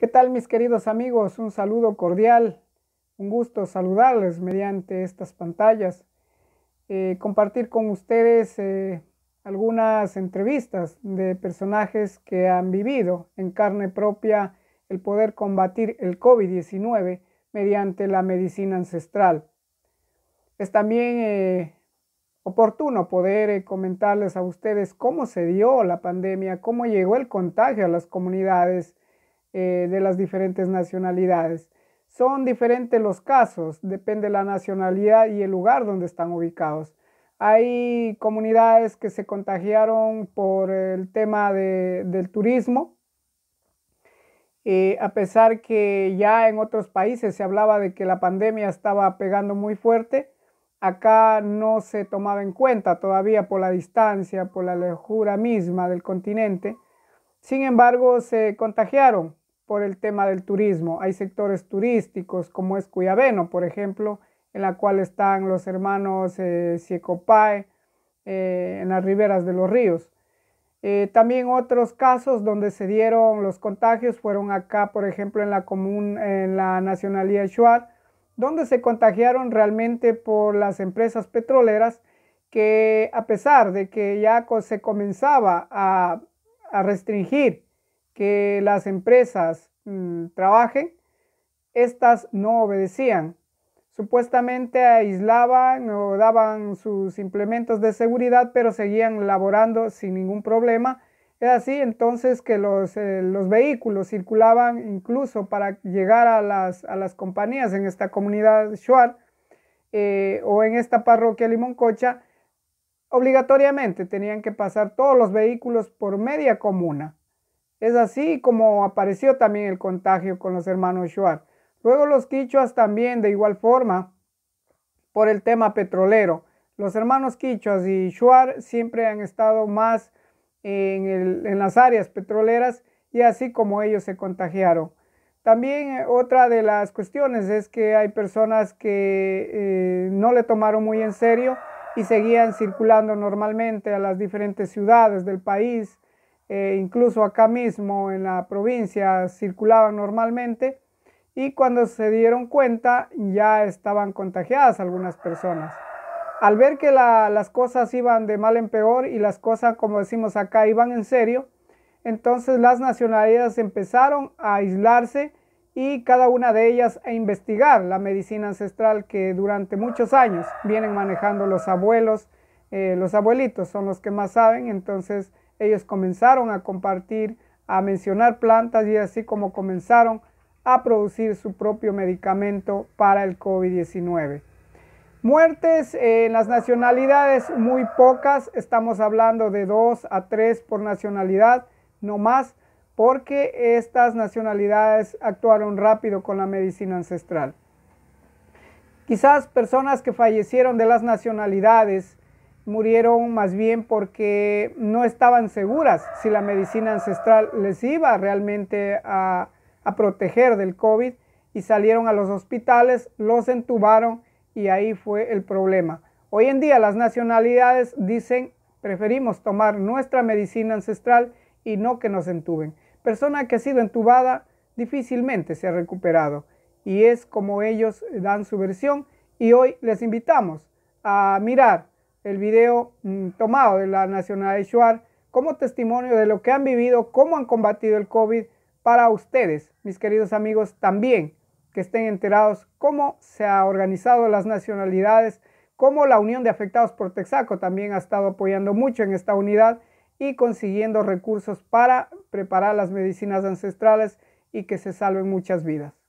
¿Qué tal mis queridos amigos? Un saludo cordial, un gusto saludarles mediante estas pantallas, eh, compartir con ustedes eh, algunas entrevistas de personajes que han vivido en carne propia el poder combatir el COVID-19 mediante la medicina ancestral. Es también eh, oportuno poder comentarles a ustedes cómo se dio la pandemia, cómo llegó el contagio a las comunidades, eh, de las diferentes nacionalidades. Son diferentes los casos, depende la nacionalidad y el lugar donde están ubicados. Hay comunidades que se contagiaron por el tema del turismo, eh, a pesar que ya en otros países se hablaba de que la pandemia estaba pegando muy fuerte, acá no se tomaba en cuenta todavía por la distancia, por la lejura misma del continente. Sin embargo, se contagiaron por el tema del turismo. Hay sectores turísticos como es Cuyabeno, por ejemplo, en la cual están los hermanos eh, eh en las riberas de los ríos. Eh, también otros casos donde se dieron los contagios fueron acá, por ejemplo, en la común, en la nacionalidad Shuar, donde se contagiaron realmente por las empresas petroleras que a pesar de que ya se comenzaba a restringir que las empresas mm, trabajen, estas no obedecían. Supuestamente aislaban o daban sus implementos de seguridad, pero seguían laborando sin ningún problema. Es así entonces que los, eh, los vehículos circulaban incluso para llegar a las, compañías en esta comunidad Shuar eh, o en esta parroquia Limoncocha. Obligatoriamente tenían que pasar todos los vehículos por media comuna. Es así como apareció también el contagio con los hermanos Shuar. Luego los quichuas también de igual forma por el tema petrolero. Los hermanos quichuas y Shuar siempre han estado más en, las áreas petroleras y así como ellos se contagiaron. También eh, otra de las cuestiones es que hay personas que eh, no le tomaron muy en serio y seguían circulando normalmente a las diferentes ciudades del país eh, incluso acá mismo en la provincia circulaban normalmente y cuando se dieron cuenta ya estaban contagiadas algunas personas. Al ver que las cosas iban de mal en peor y las cosas, como decimos acá, iban en serio, entonces las nacionalidades empezaron a aislarse y cada una de ellas a investigar la medicina ancestral que durante muchos años vienen manejando los abuelos, eh, los abuelitos son los que más saben, entonces ellos comenzaron a compartir, a mencionar plantas y así como comenzaron a producir su propio medicamento para el COVID-19. Muertes en las nacionalidades muy pocas, estamos hablando de 2 a 3 por nacionalidad, no más, porque estas nacionalidades actuaron rápido con la medicina ancestral. Quizás personas que fallecieron de las nacionalidades murieron más bien porque no estaban seguras si la medicina ancestral les iba realmente a, proteger del COVID y salieron a los hospitales, los entubaron y ahí fue el problema. Hoy en día las nacionalidades dicen preferimos tomar nuestra medicina ancestral y no que nos entuben. Persona que ha sido entubada difícilmente se ha recuperado y es como ellos dan su versión y hoy les invitamos a mirar el video mm, tomado de la Nacional de Shuar como testimonio de lo que han vivido, cómo han combatido el COVID para ustedes, mis queridos amigos, también que estén enterados cómo se ha organizado las nacionalidades, cómo la Unión de Afectados por Texaco también ha estado apoyando mucho en esta unidad y consiguiendo recursos para preparar las medicinas ancestrales y que se salven muchas vidas.